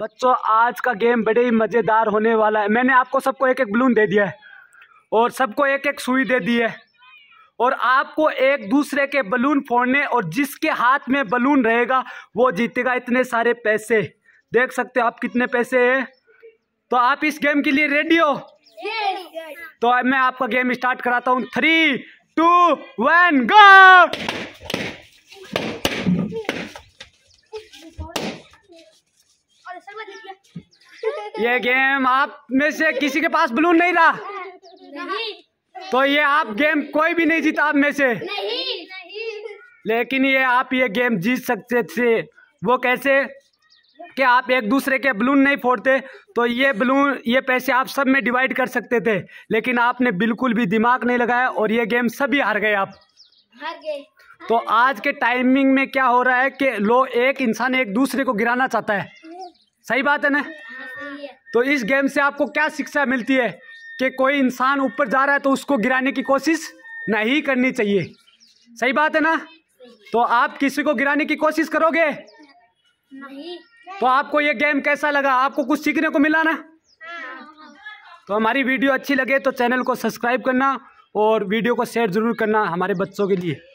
बच्चों आज का गेम बड़े ही मज़ेदार होने वाला है मैंने आपको सबको एक एक बलून दे दिया है और सबको एक एक सुई दे दी है और आपको एक दूसरे के बलून फोड़ने और जिसके हाथ में बलून रहेगा वो जीतेगा इतने सारे पैसे देख सकते हो आप कितने पैसे हैं तो आप इस गेम के लिए रेडी हो तो मैं आपका गेम स्टार्ट कराता हूँ थ्री टू वन गो ये गेम आप में से किसी के पास बलून नहीं रहा तो ये आप गेम कोई भी नहीं जीता आप में से लेकिन ये आप ये गेम जीत सकते थे वो कैसे कि आप एक दूसरे के बलून नहीं फोड़ते तो ये बलून ये पैसे आप सब में डिवाइड कर सकते थे लेकिन आपने बिल्कुल भी दिमाग नहीं लगाया और ये गेम सभी हार गए आप हार गए तो आज के टाइमिंग में क्या हो रहा है कि लोग एक इंसान एक दूसरे को गिराना चाहता है सही बात है ना तो इस गेम से आपको क्या शिक्षा मिलती है कि कोई इंसान ऊपर जा रहा है तो उसको गिराने की कोशिश नहीं करनी चाहिए सही बात है ना तो आप किसी को गिराने की कोशिश करोगे नहीं तो आपको ये गेम कैसा लगा आपको कुछ सीखने को मिला ना तो हमारी वीडियो अच्छी लगे तो चैनल को सब्सक्राइब करना और वीडियो को शेयर ज़रूर करना हमारे बच्चों के लिए